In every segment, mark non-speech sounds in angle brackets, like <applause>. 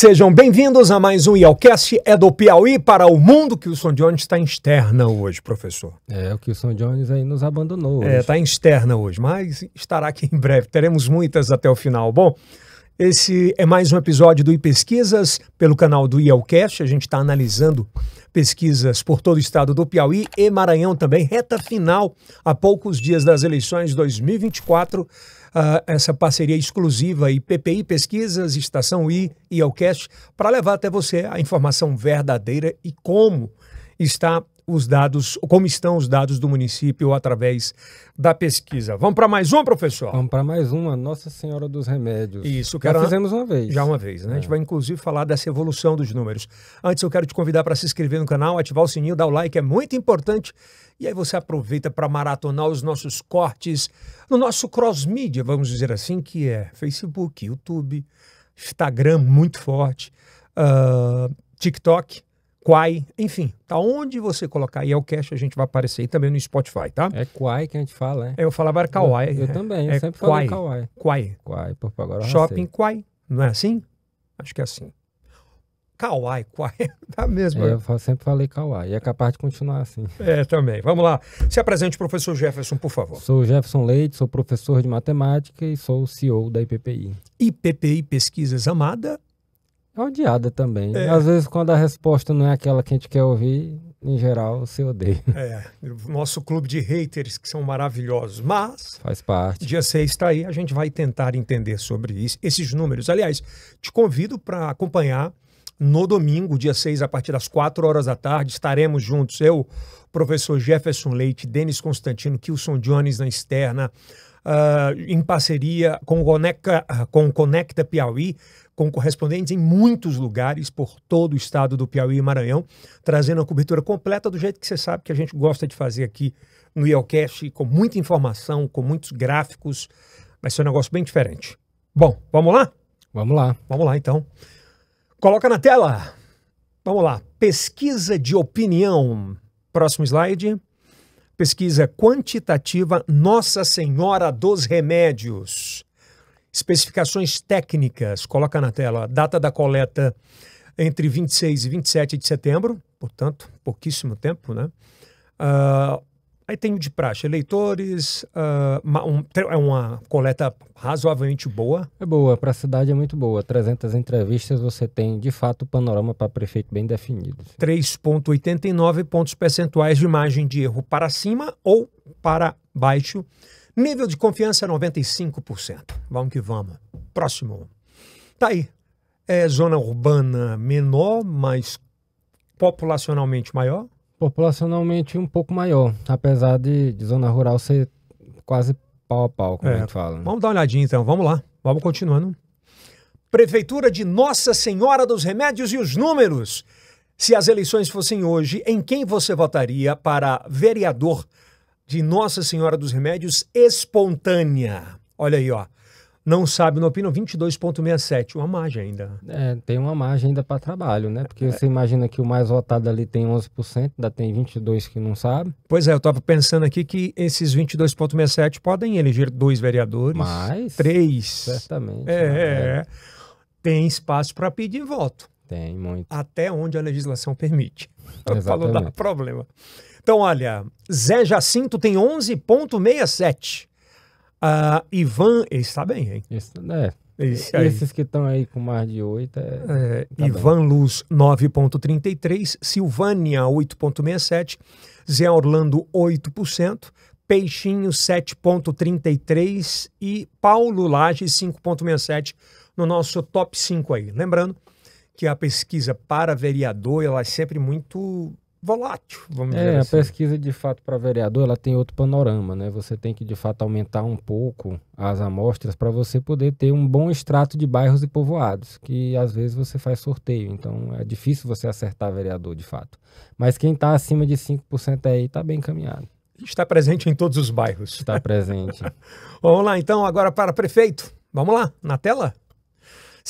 Sejam bem-vindos a mais um IELCast, é do Piauí para o mundo que o Son Jones está externa hoje, professor. É, o que o Son Jones aí nos abandonou. É, hoje. É, está externa hoje, mas estará aqui <laughs> em breve. Teremos muitas até o final. Bom, esse é mais um episódio do iPesquisas pelo canal do IELCast. A gente está analisando pesquisas por todo o estado do Piauí e Maranhão também, reta final, a poucos dias das eleições 2024 uh, essa parceria exclusiva e PPI Pesquisas, Estação I e Elcast, para levar até você a informação verdadeira e como está os dados, como estão os dados do município através da pesquisa. Vamos para mais um, professor? Vamos para mais uma, Nossa Senhora dos Remédios. Isso, quero... Já fizemos uma vez. Já uma vez, né? É. A gente é. vai inclusive falar dessa evolução dos números. Antes eu quero te convidar para se inscrever no canal, ativar o sininho, dar o like, é muito importante. E aí você aproveita para maratonar os nossos cortes no nosso cross-mídia, vamos dizer assim, que é Facebook, YouTube, Instagram muito forte, uh, TikTok, Quai, enfim, tá onde você colocar é cash a gente vai aparecer e também no Spotify, tá? É Quai que a gente fala, é? Eu falava era Kauai. Eu, eu é. também, eu é sempre Quai, falo Kauai. Quai. Quai, por favor, Shopping Quai, não é assim? Acho que é assim. Kauai, Kauai, <laughs> tá mesmo. É, né? eu sempre falei Kauai, e é capaz de continuar assim. É, também. Vamos lá. Se apresente, professor Jefferson, por favor. Sou Jefferson Leite, sou professor de matemática e sou CEO da IPPI. IPPI Pesquisas Amada é odiada também. É. Às vezes, quando a resposta não é aquela que a gente quer ouvir, em geral, se odeia. É, nosso clube de haters que são maravilhosos, mas... Faz parte. Dia 6 está aí, a gente vai tentar entender sobre isso, esses números. Aliás, te convido para acompanhar no domingo, dia 6, a partir das 4 horas da tarde, estaremos juntos, eu, professor Jefferson Leite, Denis Constantino, Kilson Jones na externa, uh, em parceria com o Conecta, com o Conecta Piauí, com correspondentes em muitos lugares por todo o estado do Piauí e Maranhão, trazendo a cobertura completa do jeito que você sabe que a gente gosta de fazer aqui no IELCast, com muita informação, com muitos gráficos. Vai ser um negócio bem diferente. Bom, vamos lá? Vamos lá. Vamos lá, então. Coloca na tela. Vamos lá. Pesquisa de opinião. Próximo slide. Pesquisa quantitativa Nossa Senhora dos Remédios especificações técnicas, coloca na tela, data da coleta entre 26 e 27 de setembro, portanto, pouquíssimo tempo, né? Uh, aí tem o de praxe, eleitores, uh, um, é uma coleta razoavelmente boa. É boa, para a cidade é muito boa. 300 entrevistas, você tem, de fato, o panorama para prefeito bem definido. 3,89 pontos percentuais de margem de erro para cima ou para baixo, Nível de confiança 95%. Vamos que vamos. Próximo. Tá aí. É zona urbana menor, mas populacionalmente maior? Populacionalmente um pouco maior, apesar de, de zona rural ser quase pau a pau, como é, a gente fala. Né? Vamos dar uma olhadinha então, vamos lá, vamos continuando. Prefeitura de Nossa Senhora dos Remédios e os números. Se as eleições fossem hoje, em quem você votaria para vereador de Nossa Senhora dos Remédios espontânea. Olha aí, ó. Não sabe, no opino 22,67. Uma margem ainda. É, tem uma margem ainda para trabalho, né? Porque é. você imagina que o mais votado ali tem 11%, ainda tem 22% que não sabe. Pois é, eu estava pensando aqui que esses 22,67 podem eleger dois vereadores. Mais? Três. Certamente. É, né? é, é. Tem espaço para pedir voto. Tem muito. Até onde a legislação permite. Para não dar problema. Então, olha, Zé Jacinto tem 11,67. Uh, ah, Ivan, ele está bem, hein? Isso, né? Esse é, é, Esses que estão aí com mais de 8 é... É, tá Ivan bem. Luz, 9,33%. Silvânia, 8,67%. Zé Orlando, 8%. Peixinho, 7,33%. E Paulo Lage, 5,67%. No nosso top 5 aí. Lembrando que a pesquisa para vereador ela é sempre muito volátil, vamos é, dizer assim. a pesquisa de fato para vereador, ela tem outro panorama, né? Você tem que de fato aumentar um pouco as amostras para você poder ter um bom extrato de bairros e povoados, que às vezes você faz sorteio, então é difícil você acertar vereador de fato. Mas quem está acima de 5% aí está bem encaminhado. Está presente em todos os bairros. Está presente. <laughs> vamos lá então agora para prefeito. Vamos lá, na tela?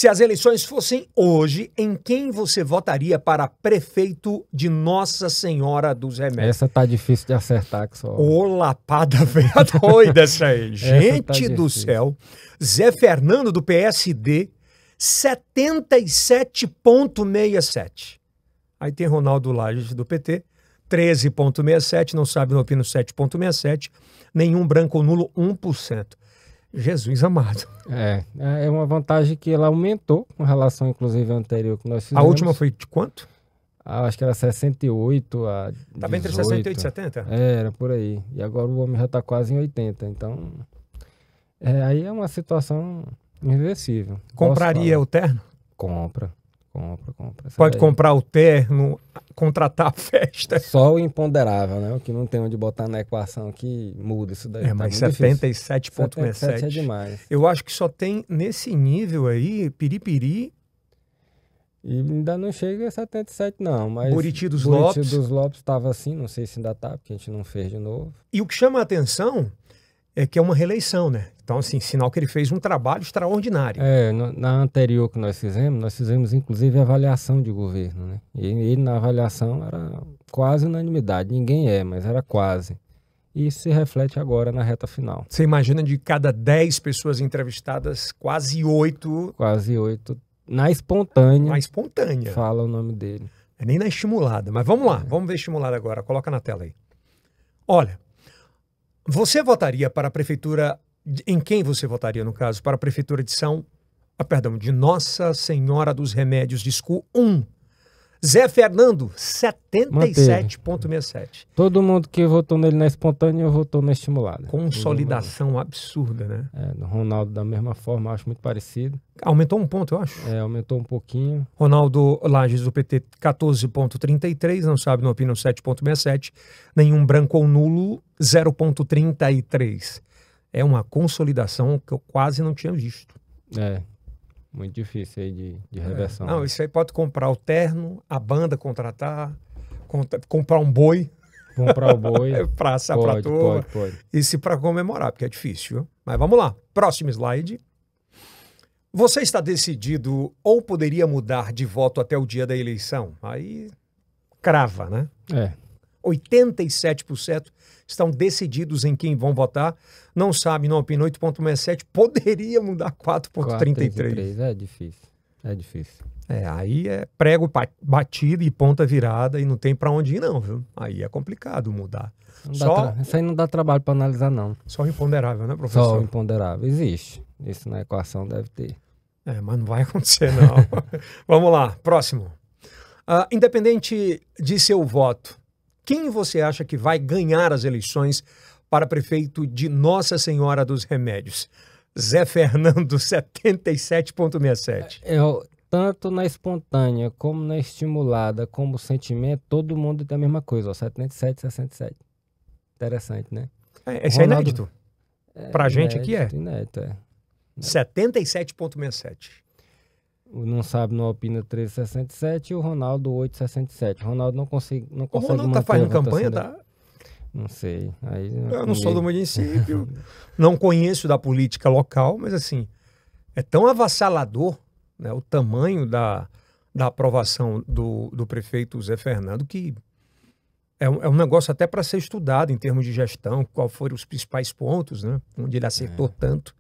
Se as eleições fossem hoje, em quem você votaria para prefeito de Nossa Senhora dos Remédios? Essa tá difícil de acertar, que só. Ô, lapada velha <laughs> doida essa aí. Tá Gente tá do céu. Zé Fernando do PSD, 77,67. Aí tem Ronaldo Lages do PT, 13,67, não sabe, não opina 7,67. Nenhum branco ou nulo, 1%. Jesus amado. É, é, é uma vantagem que ela aumentou com relação, inclusive, à anterior que nós fizemos. A última foi de quanto? Ah, acho que era 68 a tá bem entre 68 e 70? É, era por aí. E agora o homem já está quase em 80, então... É, aí é uma situação irreversível. Compraria o terno? Compra. Compra, compra. Pode daí... comprar o terno, contratar a festa. <laughs> Só o imponderável, né? O que não tem onde botar na equação que muda isso daí. É, tá mas 77,67 é demais. Eu acho que só tem nesse nível aí, piripiri. E ainda não chega a 77, não. Mas Buriti dos Buriti Lopes. Buriti dos Lopes estava assim, não sei se ainda tá, porque a gente não fez de novo. E o que chama a atenção é que é uma reeleição, né? Então, assim, sinal que ele fez um trabalho extraordinário. É, no, na anterior que nós fizemos, nós fizemos inclusive avaliação de governo, né? E ele na avaliação era quase unanimidade, ninguém é, mas era quase. E se reflete agora na reta final. Você imagina de cada 10 pessoas entrevistadas, quase 8. Quase 8. Na espontânea. Na espontânea. Fala o nome dele. É nem na estimulada, mas vamos lá, é. vamos ver estimulada agora. Coloca na tela aí. Olha, você votaria para a prefeitura em quem você votaria no caso? Para a prefeitura de São, ah, perdão, de Nossa Senhora dos Remédios, disco 1, Zé Fernando, 77,67. Todo mundo que votou nele na espontânea votou na estimulada. Consolidação absurda, né? É, no Ronaldo, da mesma forma, acho muito parecido. Aumentou um ponto, eu acho. É, aumentou um pouquinho. Ronaldo Lages, do PT, 14,33. Não sabe, no opinião, 7,67. Nenhum branco ou nulo, 0,33. É uma consolidação que eu quase não tinha visto. É, muito difícil aí de, de é. reversão. É. Não, né? isso aí pode comprar o terno, a banda contratar, contra, comprar um boi. Comprar o boi. <laughs> É praça pode, pra toa. Pode, pode. Isso para comemorar, porque é difícil. Mas vamos lá. Próximo slide. Você está decidido ou poderia mudar de voto até o dia da eleição? Aí crava, né? É. 87% estão decididos em quem vão votar. Não sabe, não opina. 8,67 poderia mudar 4,33. É difícil. É difícil. É, aí é prego batido e ponta virada e não tem para onde ir, não, viu? Aí é complicado mudar. Não só... Isso aí não dá trabalho para analisar, não. Só imponderável, né, professor? Só imponderável. Existe. Isso na equação deve ter. É, mas não vai <laughs> acontecer, não. <laughs> Vamos lá, próximo. Uh, independente de seu voto, quem você acha que vai ganhar as eleições para prefeito de Nossa Senhora dos Remédios? Zé Fernando, 77,67. <laughs> Eu, é, é tanto na espontânea, como na estimulada, como sentimento, todo mundo tem é a mesma coisa, ó, 77, 67. Interessante, né? É, esse Ronaldo... é inédito. É, Pra inédito, gente aqui é. Inédito, é. 77,67 o não sabe não opina 1367 e o Ronaldo 867. O Ronaldo não consegue não o Ronaldo tá fazendo campanha, tá? Não sei. Aí não eu não sou do município, <laughs> não conheço da política local, mas assim, é tão avassalador, né, o tamanho da, da aprovação do, do prefeito Zé Fernando que é um, é um negócio até para ser estudado em termos de gestão, qual foram os principais pontos, né? Onde ele acertou é. tanto.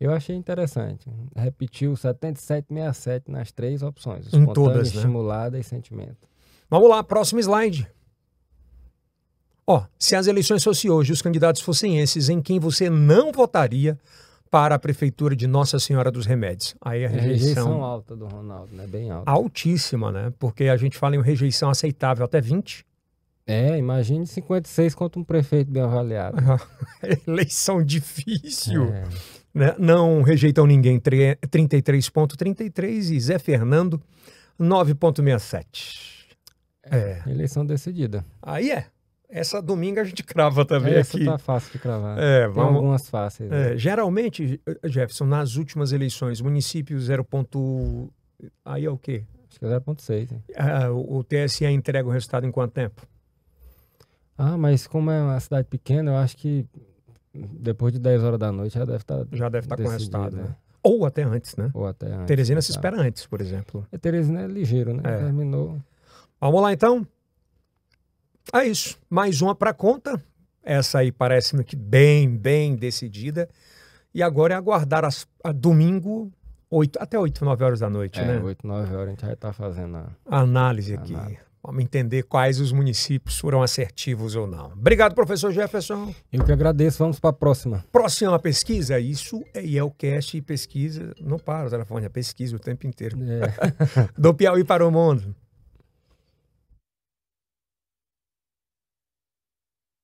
Eu achei interessante. Repetiu 7767 nas três opções. Em todas, estimulada né? estimulada e sentimento. Vamos lá, próximo slide. Ó, se as eleições fossem hoje, os candidatos fossem esses, em quem você não votaria para a prefeitura de Nossa Senhora dos Remédios? Aí a é rejeição... rejeição alta do Ronaldo, né? Bem alta. Altíssima, né? Porque a gente fala em rejeição aceitável até 20. É, imagine 56 contra um prefeito bem avaliado. <laughs> Eleição difícil. É né? não rejeitam ninguém, 33,33 e Zé Fernando, 9,67. É, é. Eleição decidida. Aí é. Essa domingo a gente crava também Essa aqui. Essa tá fácil de cravar. É, Tem algumas fáceis. É, né? geralmente, Jefferson, nas últimas eleições, município 0. Ponto... Aí é o quê? Acho que é 0.6. Né? Ah, o TSE entrega o resultado em quanto tempo? Ah, mas como é uma cidade pequena, eu acho que depois de 10 horas da noite já deve estar. Tá já deve estar tá com resultado, né? né? Ou até antes, né? Ou até antes. Teresina se espera antes, por exemplo. É, Teresina é ligeiro, né? É. Terminou. Vamos lá então. É isso. Mais uma para conta. Essa aí parece-me que bem, bem decidida. E agora é aguardar as, a domingo, 8, até 8, 9 horas da noite, é, né? 8, 9 horas a gente vai estar tá fazendo a análise aqui. Análise. Vamos entender quais os municípios foram assertivos ou não. Obrigado, professor Jefferson. Eu que agradeço. Vamos para a próxima. Próxima pesquisa? Isso é Yelcast e pesquisa. Não para o telefone, é pesquisa o tempo inteiro. É. <laughs> Do Piauí para o mundo.